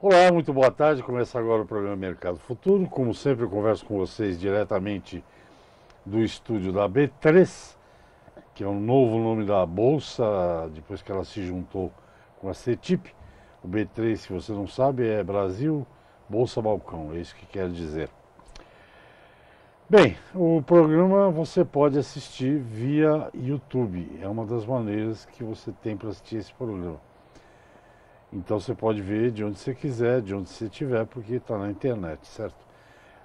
Olá, muito boa tarde. Começa agora o programa Mercado Futuro. Como sempre, eu converso com vocês diretamente do estúdio da B3, que é o um novo nome da bolsa, depois que ela se juntou com a CETIP. O B3, se você não sabe, é Brasil Bolsa Balcão, é isso que quer dizer. Bem, o programa você pode assistir via YouTube, é uma das maneiras que você tem para assistir esse programa. Então você pode ver de onde você quiser, de onde você tiver, porque está na internet, certo?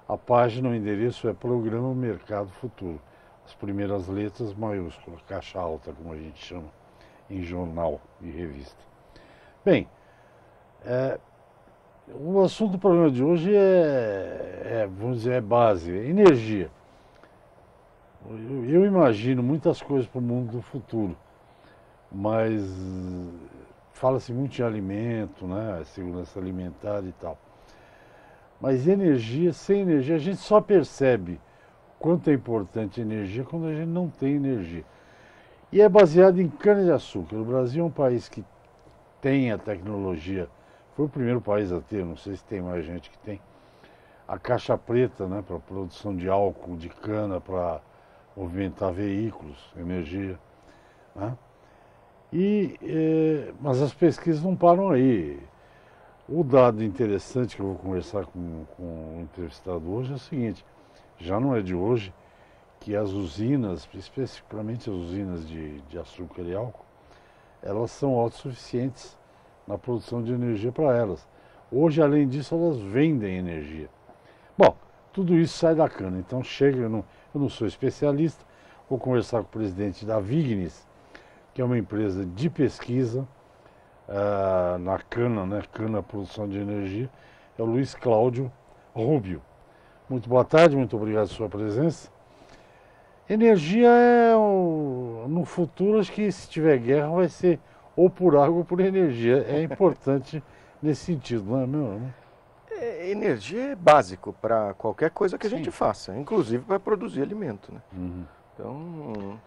A página, o endereço é Programa Mercado Futuro. As primeiras letras maiúsculas, caixa alta, como a gente chama, em jornal e revista. Bem, é, o assunto do programa de hoje é, é vamos dizer, é base, é energia. Eu, eu imagino muitas coisas para o mundo do futuro, mas fala-se muito em alimento, né? Segurança alimentar e tal. Mas energia, sem energia, a gente só percebe quanto é importante energia quando a gente não tem energia. E é baseado em cana-de-açúcar. O Brasil é um país que tem a tecnologia, foi o primeiro país a ter, não sei se tem mais gente que tem, a caixa preta né, para produção de álcool, de cana, para movimentar veículos, energia. Né? E, eh, mas as pesquisas não param aí. O dado interessante que eu vou conversar com, com o entrevistado hoje é o seguinte: já não é de hoje que as usinas, especificamente as usinas de, de açúcar e álcool, elas são autossuficientes na produção de energia para elas. Hoje, além disso, elas vendem energia. Bom, tudo isso sai da cana, então chega, eu não, eu não sou especialista, vou conversar com o presidente da Vignes que é uma empresa de pesquisa uh, na Cana, né? Cana Produção de Energia, é o Luiz Cláudio Rubio. Muito boa tarde, muito obrigado pela sua presença. Energia é o... no futuro, acho que se tiver guerra vai ser ou por água ou por energia. É importante nesse sentido, não é mesmo? Né? É, energia é básico para qualquer coisa que Sim. a gente faça, inclusive para produzir alimento. Né? Uhum. Então,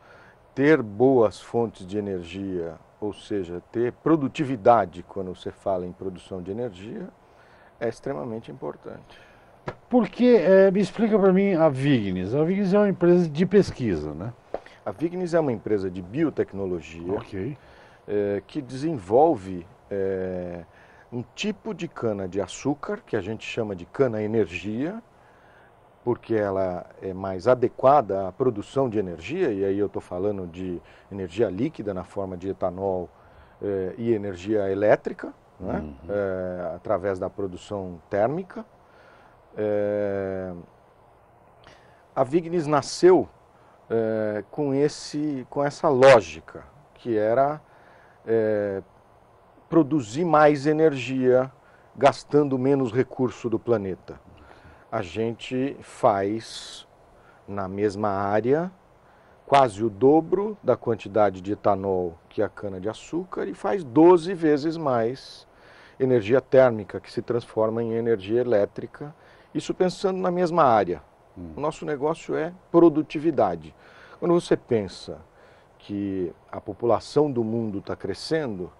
ter boas fontes de energia, ou seja, ter produtividade quando você fala em produção de energia, é extremamente importante. Porque, é, me explica para mim a Vignes. A Vignes é uma empresa de pesquisa, né? A Vignes é uma empresa de biotecnologia okay. é, que desenvolve é, um tipo de cana de açúcar, que a gente chama de cana energia, porque ela é mais adequada à produção de energia, e aí eu estou falando de energia líquida na forma de etanol eh, e energia elétrica, né? uhum. eh, através da produção térmica. Eh, a Vignes nasceu eh, com, esse, com essa lógica, que era eh, produzir mais energia gastando menos recurso do planeta a gente faz na mesma área quase o dobro da quantidade de etanol que a cana-de-açúcar e faz 12 vezes mais energia térmica que se transforma em energia elétrica, isso pensando na mesma área. Hum. O nosso negócio é produtividade. Quando você pensa que a população do mundo está crescendo,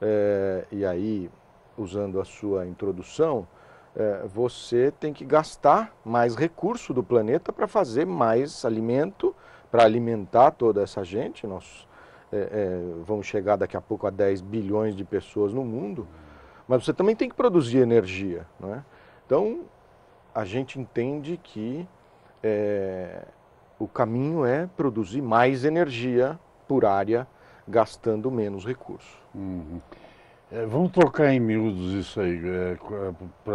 é, e aí, usando a sua introdução, é, você tem que gastar mais recurso do planeta para fazer mais alimento, para alimentar toda essa gente. Nós é, é, vamos chegar daqui a pouco a 10 bilhões de pessoas no mundo, mas você também tem que produzir energia. Não é? Então, a gente entende que é, o caminho é produzir mais energia por área, gastando menos recurso. Uhum. É, vamos trocar em miúdos isso aí, é,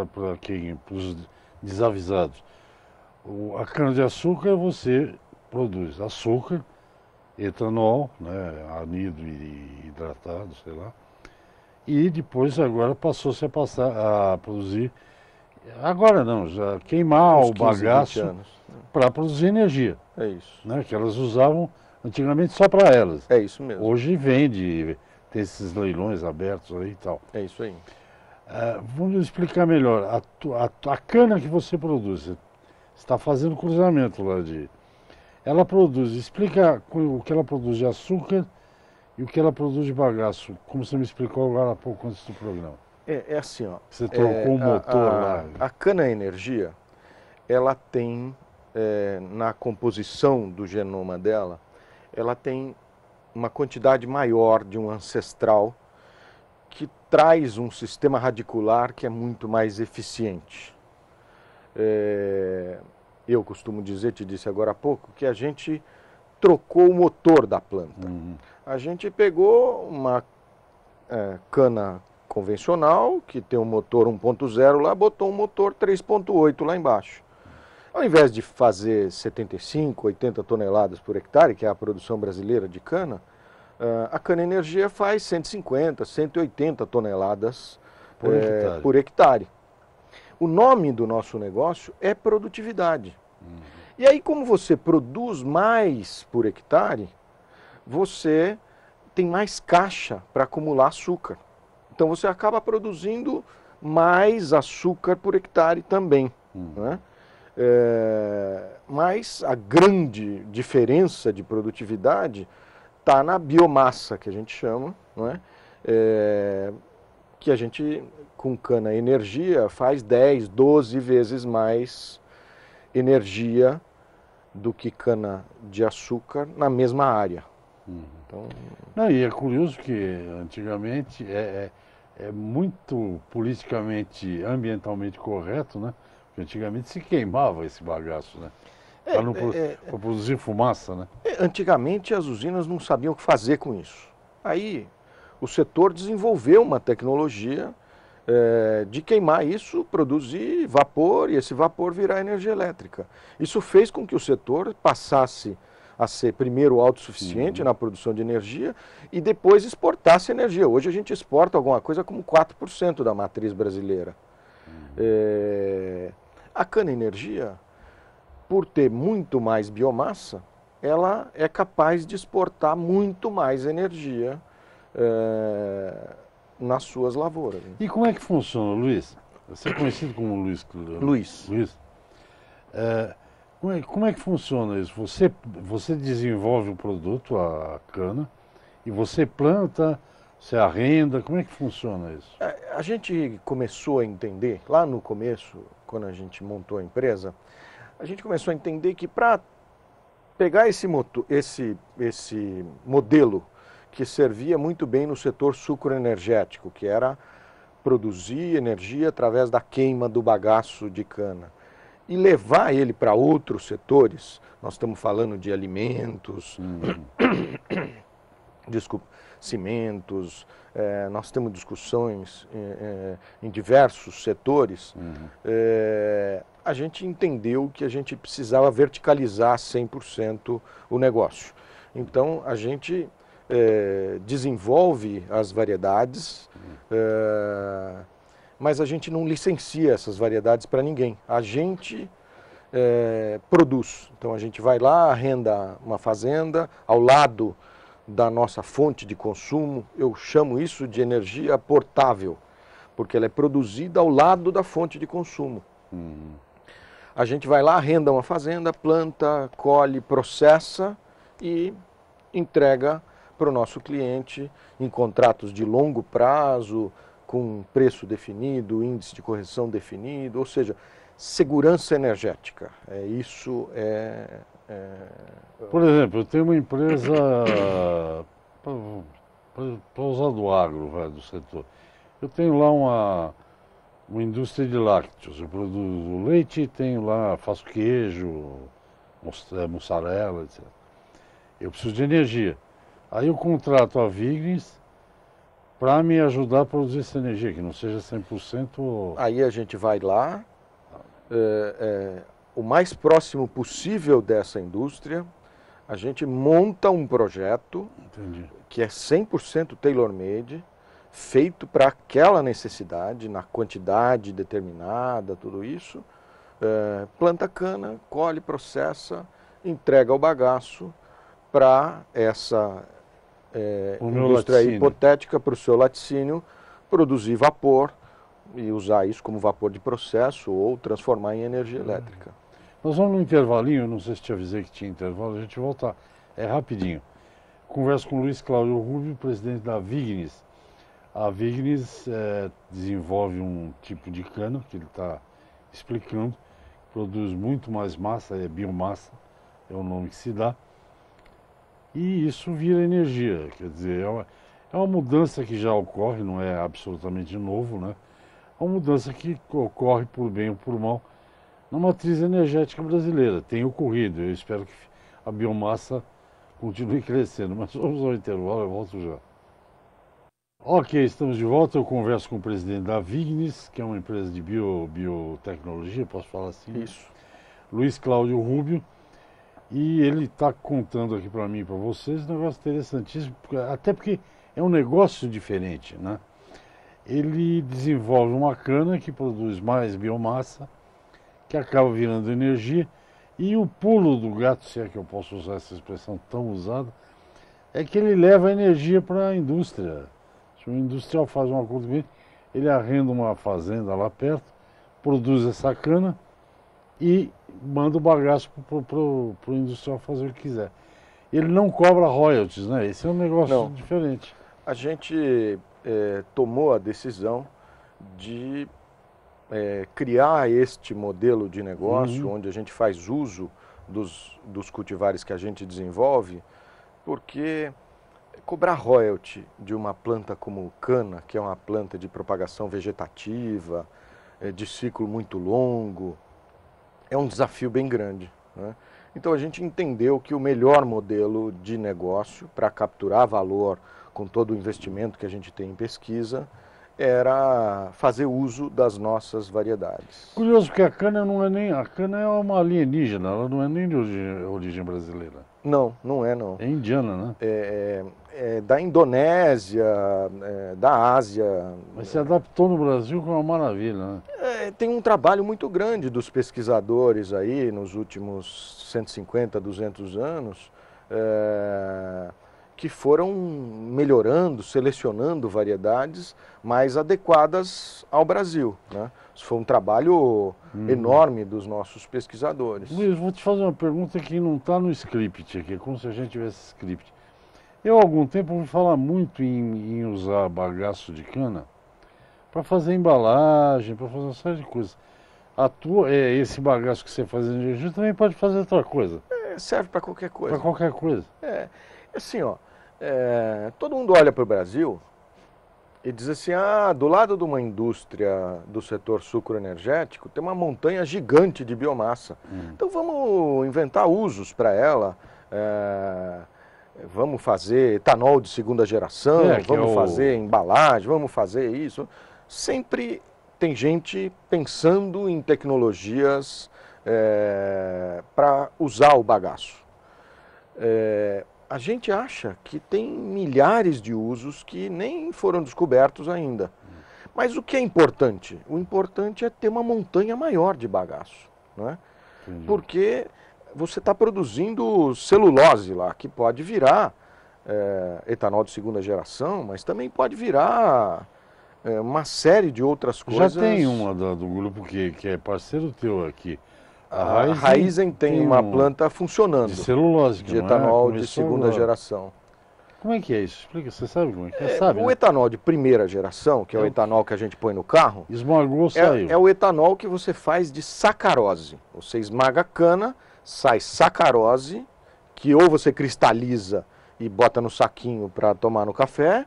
para quem, para os desavisados. O, a cana-de-açúcar você produz açúcar, etanol, né, anido e hidratado, sei lá. E depois agora passou-se a, a produzir, agora não, já queimar o bagaço né. para produzir energia. É isso. Né, que elas usavam antigamente só para elas. É isso mesmo. Hoje vende tem esses leilões abertos aí e tal. É isso aí. Uh, vamos explicar melhor. A, a, a, cana que você produz, está fazendo cruzamento lá de. Ela produz, explica o que ela produz de açúcar e o que ela produz de bagaço, como você me explicou agora há pouco antes do programa. É, é assim, ó. Você trocou é, o motor a, lá. A cana energia, ela tem é, na composição do genoma dela, ela tem uma quantidade maior de um ancestral que traz um sistema radicular que é muito mais eficiente. É, eu costumo dizer, te disse agora há pouco, que a gente trocou o motor da planta. Uhum. A gente pegou uma é, cana convencional, que tem um motor 1.0 lá, botou um motor 3.8 lá embaixo. Ao invés de fazer 75, 80 toneladas por hectare, que é a produção brasileira de cana, ah, a Cana Energia faz 150, 180 toneladas por, é, hectare. por hectare. O nome do nosso negócio é produtividade. Uhum. E aí, como você produz mais por hectare, você tem mais caixa para acumular açúcar. Então você acaba produzindo mais açúcar por hectare também. Uhum. Né? É, mas a grande diferença de produtividade está na biomassa, que a gente chama, não é? é? que a gente, com cana energia, faz 10, 12 vezes mais energia do que cana de açúcar na mesma área. Uhum. Então... Não, e é curioso que antigamente é, é, é muito politicamente, ambientalmente correto, né? Porque antigamente se queimava esse bagaço, né? É, para não é, é. para produzir fumaça, né? É, antigamente as usinas não sabiam o que fazer com isso. Aí o setor desenvolveu uma tecnologia é, de queimar isso, produzir vapor e esse vapor virar energia elétrica. Isso fez com que o setor passasse a ser primeiro autossuficiente uhum. na produção de energia e depois exportasse energia. Hoje a gente exporta alguma coisa como 4% da matriz brasileira. Uhum. É... A cana energia, por ter muito mais biomassa, ela é capaz de exportar muito mais energia é, nas suas lavouras. E como é que funciona, Luiz? Você é conhecido como Luiz. Luiz. Luiz. É, como, é, como, é, que funciona isso? Você, você desenvolve o produto, a cana, e você planta você arrenda? Como é que funciona isso? É, a gente começou a entender, lá no começo, quando a gente montou a empresa, a gente começou a entender que para pegar esse, esse, esse modelo que servia muito bem no setor sucroenergético, que era produzir energia através da queima do bagaço de cana, e levar ele para outros setores, nós estamos falando de alimentos, hum. desculpa, cimentos, é, nós temos discussões é, é, em diversos setores, uhum. é, a gente entendeu que a gente precisava verticalizar 100% o negócio. Então, a gente é, desenvolve as variedades, uhum. É, mas a gente não licencia essas variedades para ninguém. A gente produz. Então, a gente vai lá, arrenda uma fazenda, ao lado da nossa fonte de consumo. Eu chamo isso de energia portável, porque ela é produzida ao lado da fonte de consumo. Uhum. A gente vai lá, arrenda uma fazenda, planta, colhe, processa e entrega para o nosso cliente em contratos de longo prazo, com preço definido, índice de correção definido, ou seja, segurança energética. É, isso é é... Por exemplo, eu tenho uma empresa para usar do agro, vai, do setor. Eu tenho lá uma, uma indústria de lácteos. Eu produzo leite, tenho lá, faço queijo, é, mussarela, etc. Eu preciso de energia. Aí eu contrato a Vignes para me ajudar a produzir essa energia, que não seja 100%. Aí a gente vai lá, é, é o mais próximo possível dessa indústria, a gente monta um projeto Entendi. que é 100% tailor-made, feito para aquela necessidade, na quantidade determinada, tudo isso. É, planta cana, colhe, processa, entrega o bagaço para essa é, indústria hipotética, para o seu laticínio, produzir vapor e usar isso como vapor de processo ou transformar em energia elétrica. Nós vamos num intervalinho, não sei se te avisei que tinha intervalo, a gente volta, é rapidinho. Converso com o Luiz Cláudio Rubio, presidente da Vignis. A Vignis é, desenvolve um tipo de cana que ele está explicando, produz muito mais massa, é biomassa, é o nome que se dá, e isso vira energia, quer dizer, é uma, é uma mudança que já ocorre, não é absolutamente novo, né? É uma mudança que ocorre por bem ou por mal, na matriz energética brasileira. Tem ocorrido, eu espero que a biomassa continue crescendo, mas vamos ao intervalo, eu volto já. Ok, estamos de volta. Eu converso com o presidente da Vignes, que é uma empresa de bio, biotecnologia, posso falar assim? Né? Isso. Luiz Cláudio Rubio. E ele está contando aqui para mim e para vocês um negócio interessantíssimo, até porque é um negócio diferente, né? Ele desenvolve uma cana que produz mais biomassa que acaba virando energia. E o pulo do gato, se é que eu posso usar essa expressão tão usada, é que ele leva energia para a indústria. Se o industrial faz um acordo com ele, ele arrenda uma fazenda lá perto, produz essa cana e manda o bagaço para o industrial fazer o que quiser. Ele não cobra royalties, né? Esse é um negócio não. diferente. A gente é, tomou a decisão de é, criar este modelo de negócio uhum. onde a gente faz uso dos, dos cultivares que a gente desenvolve, porque cobrar royalty de uma planta como cana, que é uma planta de propagação vegetativa, é, de ciclo muito longo, é um desafio bem grande. Né? Então a gente entendeu que o melhor modelo de negócio para capturar valor com todo o investimento que a gente tem em pesquisa era fazer uso das nossas variedades. Curioso, porque a cana não é nem. A cana é uma alienígena, ela não é nem de origem, origem brasileira. Não, não é não. É indiana, né? É, é, é da Indonésia, é, da Ásia. Mas se adaptou no Brasil com uma maravilha, né? É, tem um trabalho muito grande dos pesquisadores aí nos últimos 150, 200 anos. É, que foram melhorando, selecionando variedades mais adequadas ao Brasil. Né? Isso foi um trabalho uhum. enorme dos nossos pesquisadores. Luiz, vou te fazer uma pergunta que não está no script aqui, é como se a gente tivesse script. Eu, há algum tempo, ouvi falar muito em, em usar bagaço de cana para fazer embalagem, para fazer uma série de coisas. A tua, é, esse bagaço que você faz em jejum também pode fazer outra coisa. É, serve para qualquer coisa. Para qualquer coisa. É, assim, ó é, todo mundo olha para o Brasil e diz assim: ah, do lado de uma indústria do setor sucroenergético tem uma montanha gigante de biomassa. Hum. Então vamos inventar usos para ela. É, vamos fazer etanol de segunda geração, é, é vamos fazer embalagem, vamos fazer isso. Sempre tem gente pensando em tecnologias é, para usar o bagaço. É, a gente acha que tem milhares de usos que nem foram descobertos ainda. Mas o que é importante? O importante é ter uma montanha maior de bagaço, não é? Porque você está produzindo celulose lá, que pode virar é, etanol de segunda geração, mas também pode virar é, uma série de outras coisas. Já tem uma do, do grupo que, que é parceiro teu aqui, a Raizen, Raizen tem, uma planta funcionando. De celulose. De é? etanol é, de segunda agora. geração. Como é que é isso? Explica, você sabe como é que é? é sabe, o né? etanol de primeira geração, que é, é, o etanol que a gente põe no carro... Esmagou, é, saiu. É o etanol que você faz de sacarose. Você esmaga a cana, sai sacarose, que ou você cristaliza e bota no saquinho para tomar no café,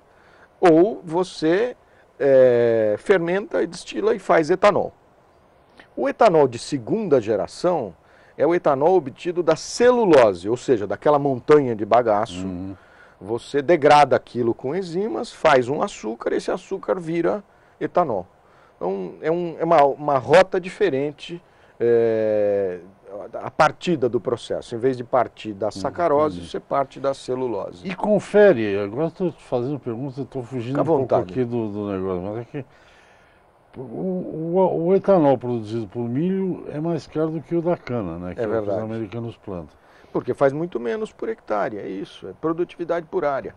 ou você é, fermenta e destila e faz etanol. O etanol de segunda geração é o etanol obtido da celulose, ou seja, daquela montanha de bagaço. Uhum. Você degrada aquilo com enzimas, faz um açúcar, esse açúcar vira etanol. Então é, um, é uma, uma, rota diferente é, a partida do processo. Em vez de partir da sacarose, uhum. você parte da celulose. E confere, agora estou fazendo perguntas, estou fugindo um pouco aqui do, do negócio, mas é que o, o, o, etanol produzido por milho é mais caro do que o da cana, né? É que é verdade. os americanos plantam. Porque faz muito menos por hectare, é isso. É produtividade por área.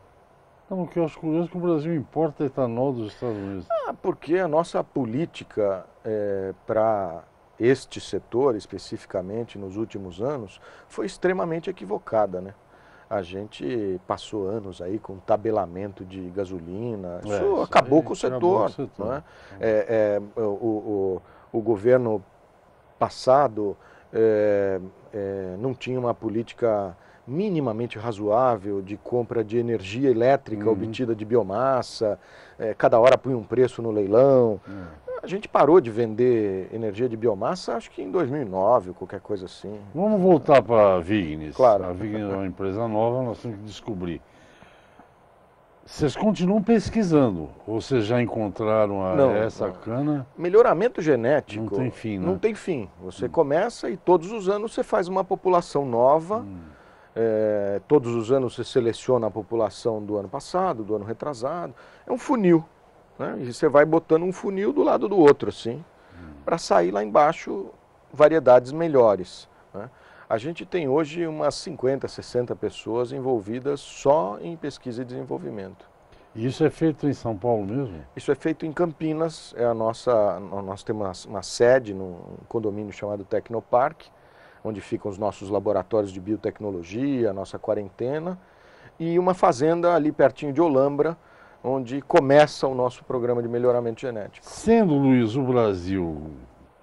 Então, o que eu acho curioso é que o Brasil importa etanol dos Estados Unidos. Ah, porque a nossa política é, para este setor, especificamente nos últimos anos, foi extremamente equivocada, né? a gente passou anos aí com tabelamento de gasolina. É, isso, acabou com o setor. setor. É? é, é, o, o, o, governo passado é, é, não tinha uma política minimamente razoável de compra de energia elétrica uhum. obtida de biomassa, cada hora punha um preço no leilão. Uhum. A gente parou de vender energia de biomassa, acho que em 2009, qualquer coisa assim. Vamos voltar para a Vignes. Claro. A Vignes é uma empresa nova, nós temos que descobrir. Vocês continuam pesquisando? Ou vocês já encontraram a, não, essa não. cana? Melhoramento genético. Não tem fim, né? Não tem fim. Você hum. começa e todos os anos você faz uma população nova. Hum. É, todos os anos você seleciona a população do ano passado, do ano retrasado. É um funil. Né? E você vai botando um funil do lado do outro, assim, hum. para sair lá embaixo variedades melhores. Né? A gente tem hoje umas 50, 60 pessoas envolvidas só em pesquisa e desenvolvimento. E isso é feito em São Paulo mesmo? Isso é feito em Campinas, é a nossa, nós temos uma, uma sede num condomínio chamado Tecnopark, onde ficam os nossos laboratórios de biotecnologia, a nossa quarentena, e uma fazenda ali pertinho de Olambra, onde começa o nosso programa de melhoramento genético. Sendo, Luiz, o Brasil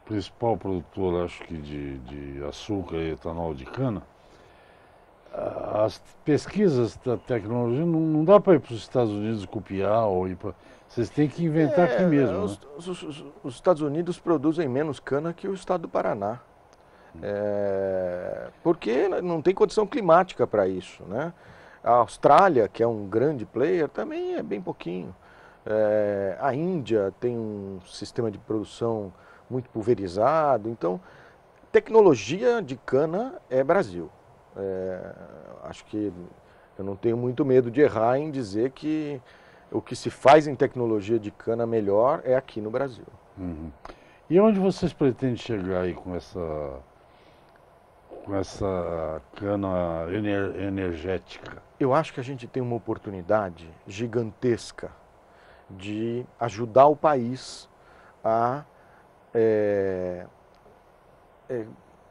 principal produtor, acho que, de, de açúcar e etanol de cana, as pesquisas da tecnologia não, não dá para ir para os Estados Unidos copiar ou ir para. Vocês têm que inventar é, aqui mesmo. Os, né? os, os, os, Estados Unidos produzem menos cana que o estado do Paraná. Hum. É, porque não tem condição climática para isso, né? A Austrália, que é um grande player, também é bem pouquinho. É, a Índia tem um sistema de produção muito pulverizado. Então, tecnologia de cana é Brasil. É, acho que eu não tenho muito medo de errar em dizer que o que se faz em tecnologia de cana melhor é aqui no Brasil. Uhum. E onde vocês pretendem chegar aí com essa, com essa cana ener, energética? Eu acho que a gente tem uma oportunidade gigantesca de ajudar o país a, é, é,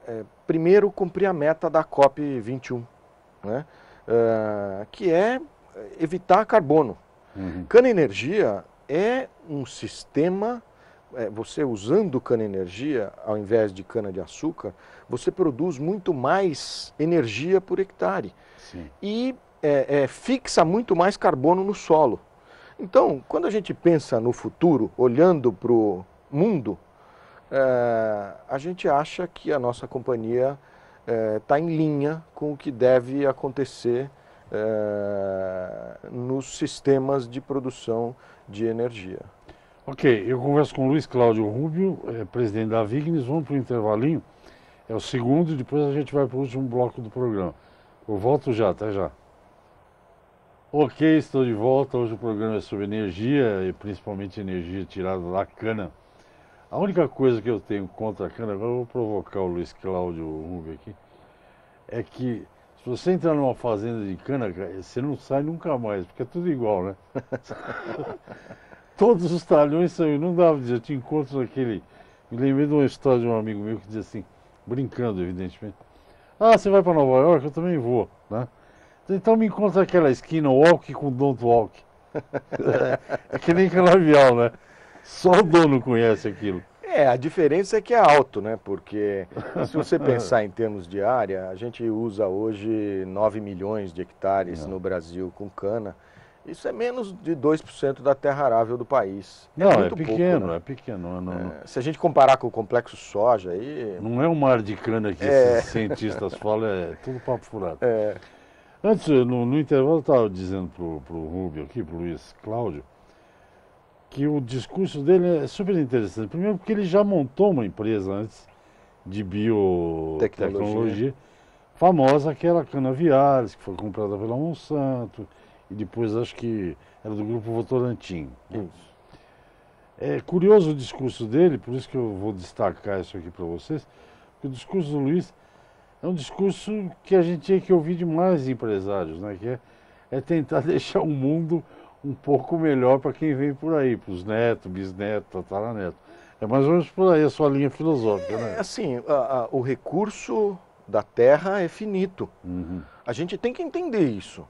é, primeiro, cumprir a meta da COP21, né? Ah, que é evitar carbono. Uhum. Cana Energia é um sistema é, você usando cana energia ao invés de cana de açúcar, você produz muito mais energia por hectare. Sim. E é, é, fixa muito mais carbono no solo. Então, quando a gente pensa no futuro, olhando para o mundo, é, a gente acha que a nossa companhia está é, em linha com o que deve acontecer é, nos sistemas de produção de energia. Ok, eu converso com o Luiz Cláudio Rubio, é, presidente da Vignes. Vamos para o intervalinho. É o segundo, depois a gente vai para o último bloco do programa. Eu volto já, até já. Ok, estou de volta. Hoje o programa é sobre energia e principalmente energia tirada da cana. A única coisa que eu tenho contra a cana, agora eu vou provocar o Luiz Cláudio Rubio aqui, é que se você entrar numa fazenda de cana, você não sai nunca mais, porque é tudo igual, né? Todos os talhões são dizer, eu te encontro naquele. Me lembrei de uma história de um amigo meu que dizia assim, brincando, evidentemente. Ah, você vai para Nova York? Eu também vou, né? Então me encontra aquela esquina walk com don't walk. é que nem canavial, né? Só o dono conhece aquilo. É, a diferença é que é alto, né? Porque se você pensar em termos de área, a gente usa hoje 9 milhões de hectares no Brasil com cana. Isso é menos de 2% da terra arável do país. É não, é, é pequeno, pouco, né? é pequeno. Né? Não, é, se a gente comparar com o complexo soja aí... Não é um mar de cana que é. esses cientistas falam, é tudo papo furado. É. Antes, no, no intervalo, eu estava dizendo pro, pro Rubio aqui, pro Luiz Cláudio, que o discurso dele é super interessante. Primeiro porque ele já montou uma empresa antes de biotecnologia famosa, que era a Canaviares, que foi comprada pela Monsanto, e depois acho que era do grupo Votorantim. Né? Isso. É curioso o discurso dele, por isso que eu vou destacar isso aqui para vocês, porque o discurso do Luiz é um discurso que a gente tinha que ouvir de mais empresários, né? Que é, é tentar deixar o mundo um pouco melhor para quem vem por aí, para os netos, bisnetos, tataranetos. É mais ou menos por aí a sua linha filosófica, né? É assim, a, a, o recurso da terra é finito. Uhum. A gente tem que entender isso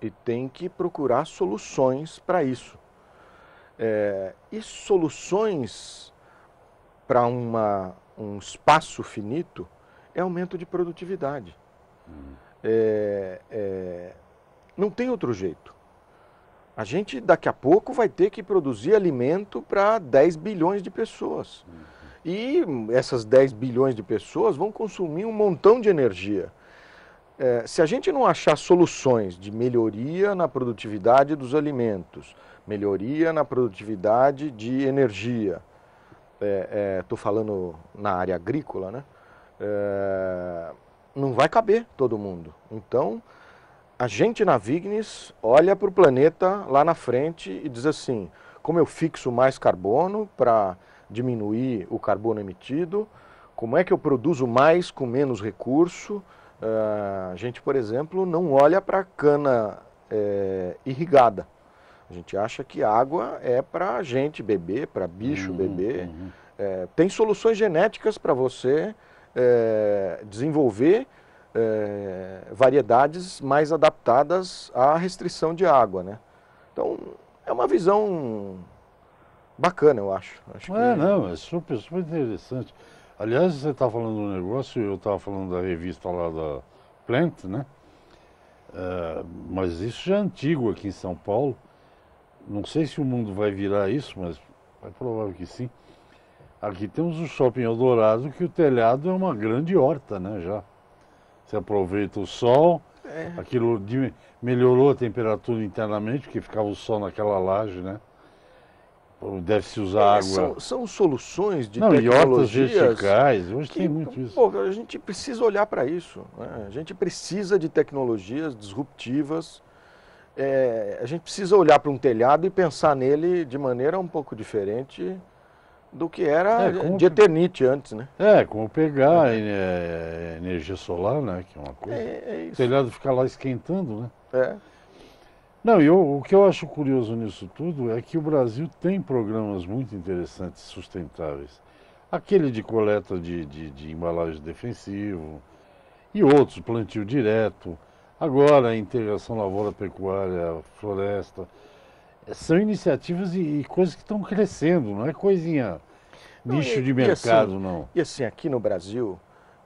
e tem que procurar soluções para isso. É, e soluções para um espaço finito é aumento de produtividade. Hum. É, é, não tem outro jeito. A gente daqui a pouco vai ter que produzir alimento para 10 bilhões de pessoas. Uhum. E essas 10 bilhões de pessoas vão consumir um montão de energia. É, se a gente não achar soluções de melhoria na produtividade dos alimentos, melhoria na produtividade de energia, estou é, é, falando na área agrícola, né? é, não vai caber todo mundo. Então, a gente na Vignes olha para o planeta lá na frente e diz assim: como eu fixo mais carbono para diminuir o carbono emitido? Como é que eu produzo mais com menos recurso? É, a gente, por exemplo, não olha para cana é, irrigada. A gente acha que água é para gente beber, para bicho uhum, beber. Uhum. É, tem soluções genéticas para você é, desenvolver é, variedades mais adaptadas à restrição de água. Né? Então, é uma visão bacana, eu acho. acho é, não, é super, super interessante. Aliás, você está falando do negócio, eu estava falando da revista lá da Plant, né? É, mas isso já é antigo aqui em São Paulo. Não sei se o mundo vai virar isso, mas é provável que sim. Aqui temos o shopping Eldorado, que o telhado é uma grande horta, né? Já. Você aproveita o sol, é. aquilo de, melhorou a temperatura internamente, porque ficava o sol naquela laje, né? Deve-se usar é, água. São, são, soluções de Não, tecnologias... Não, verticais, hoje que, tem muito isso. Pô, a gente precisa olhar para isso. Né? A gente precisa de tecnologias disruptivas. É, a gente precisa olhar para um telhado e pensar nele de maneira um pouco diferente do que era é, como, de Eternite antes, né? É, como pegar é. energia solar, né? Que é uma coisa. É, é o telhado ficar lá esquentando, né? É. Não, e o que eu acho curioso nisso tudo é que o Brasil tem programas muito interessantes, sustentáveis. Aquele de coleta de, de, de embalagem defensivo e outros, plantio direto. Agora a integração lavoura-pecuária-floresta são iniciativas e, e coisas que estão crescendo, não é coisinha não, nicho e, de mercado, e assim, não. E assim, aqui no Brasil,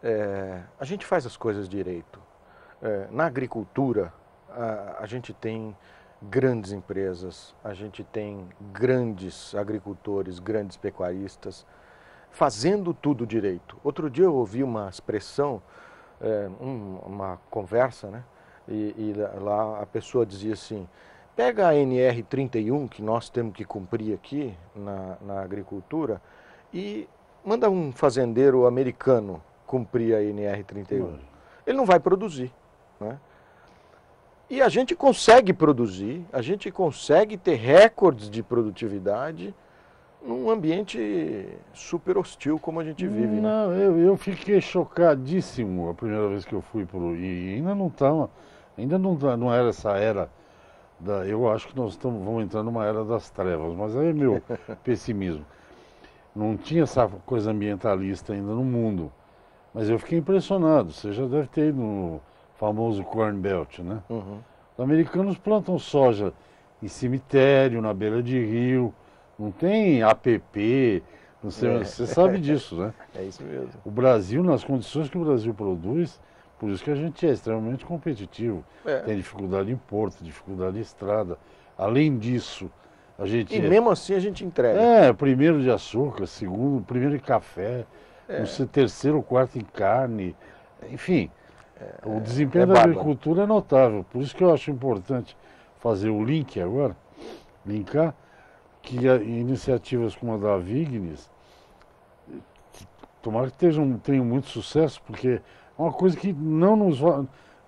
é, a gente faz as coisas direito. É, na agricultura, a, a, gente tem grandes empresas, a gente tem grandes agricultores, grandes pecuaristas, fazendo tudo direito. Outro dia eu ouvi uma expressão, é, um, uma conversa, né? E, e lá a pessoa dizia assim: Pega a NR31, que nós temos que cumprir aqui na, na agricultura, e manda um fazendeiro americano cumprir a NR31. Ele não vai produzir. Né? E a gente consegue produzir, a gente consegue ter recordes de produtividade num ambiente super hostil como a gente vive. Né? Não, né? eu, eu fiquei chocadíssimo a primeira vez que eu fui para o. E ainda não estava. Ainda não, não era essa era eu acho que nós estamos, vamos entrar numa era das trevas, mas aí é meu pessimismo. Não tinha essa coisa ambientalista ainda no mundo, mas eu fiquei impressionado. Você já deve ter ido no famoso Corn Belt, né? Uhum. Os americanos plantam soja em cemitério, na beira de rio, não tem APP, não sei, é. você sabe disso, né? É isso mesmo. O Brasil, nas condições que o Brasil produz, por isso que a gente é extremamente competitivo. É. Tem dificuldade em porto, dificuldade em estrada. Além disso, a gente. E é- mesmo assim a gente entrega. É, primeiro de açúcar, segundo, primeiro de café, é. um, terceiro, quarto em carne. Enfim, é, o desempenho é da agricultura é notável. Por isso que eu acho importante fazer o link agora, linkar, que iniciativas como a da Vignes, tomara que tenham, tenham muito sucesso, porque uma coisa que não nos.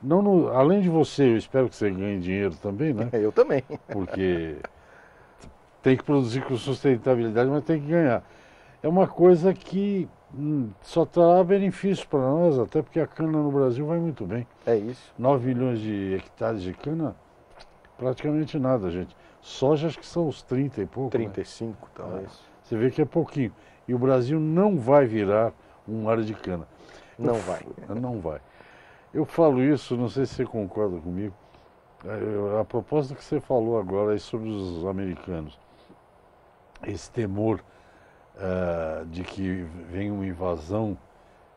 Não no, além de você, eu espero que você ganhe dinheiro também, né? Eu também. Porque tem que produzir com sustentabilidade, mas tem que ganhar. É uma coisa que hum, só trará benefícios para nós, até porque a cana no Brasil vai muito bem. É isso. 9 milhões de hectares de cana, praticamente nada, gente. Soja acho que são os 30 e pouco. 35, né? talvez. Você vê que é pouquinho. E o Brasil não vai virar um área de cana. Não vai. Não vai. Eu falo isso, não sei se você concorda comigo. Eh, a proposta que você falou agora é sobre os americanos. Esse temor uh, de que vem uma invasão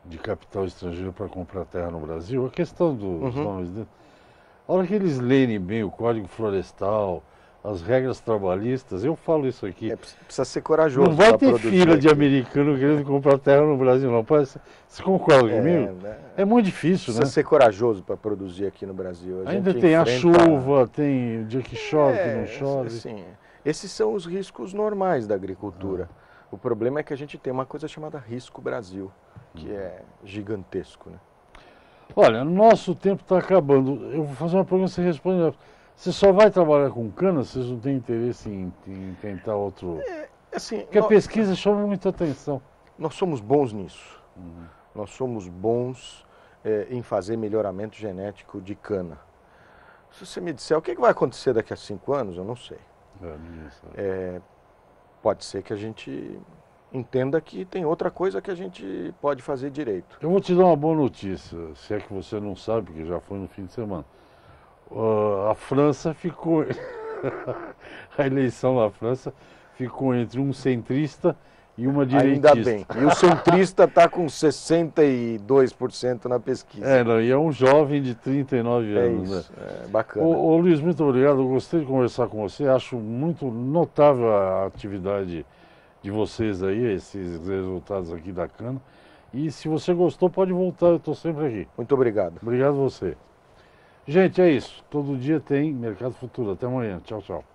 de capital estrangeiro para comprar terra no Brasil, a questão dos uhum. nomes. Né? A hora que eles lerem bem o Código Florestal, as regras trabalhistas. Eu falo isso aqui. É, precisa ser corajoso. Não vai ter fila aqui. de americano querendo comprar terra no Brasil, não. Parece, você concorda é, comigo? Né? É muito difícil, precisa né? Precisa ser corajoso para produzir aqui no Brasil. A Ainda tem enfrenta... a chuva, tem o dia que chove, é, que não chove. Sim. Esses são os riscos normais da agricultura. Ah. O problema é que a gente tem uma coisa chamada risco Brasil, que hum. é gigantesco, né? Olha, nosso tempo está acabando. Eu vou fazer uma pergunta e você responde. Você só vai trabalhar com cana, vocês não têm interesse em, em tentar outro. É, assim, Porque nós, a pesquisa chama muita atenção. Nós somos bons nisso. Uhum. Nós somos bons é, em fazer melhoramento genético de cana. Se você me disser o que, é que vai acontecer daqui a cinco anos, eu não sei. É, é pode ser que a gente entenda que tem outra coisa que a gente pode fazer direito. Eu vou te dar uma boa notícia, se é que você não sabe, porque já foi no fim de semana a França ficou. a eleição na França ficou entre um centrista e uma direitista. Ainda bem. E o centrista está com 62% na pesquisa. É, não, e é um jovem de 39 é anos. Isso, né? é bacana. Ô, ô, Luiz, muito obrigado. Eu gostei de conversar com você. Acho muito notável a atividade de vocês aí, esses resultados aqui da cana. E se você gostou, pode voltar. Eu estou sempre aqui. Muito obrigado. Obrigado você. Gente, é isso. Todo dia tem Mercado Futuro. Até amanhã. Tchau, tchau.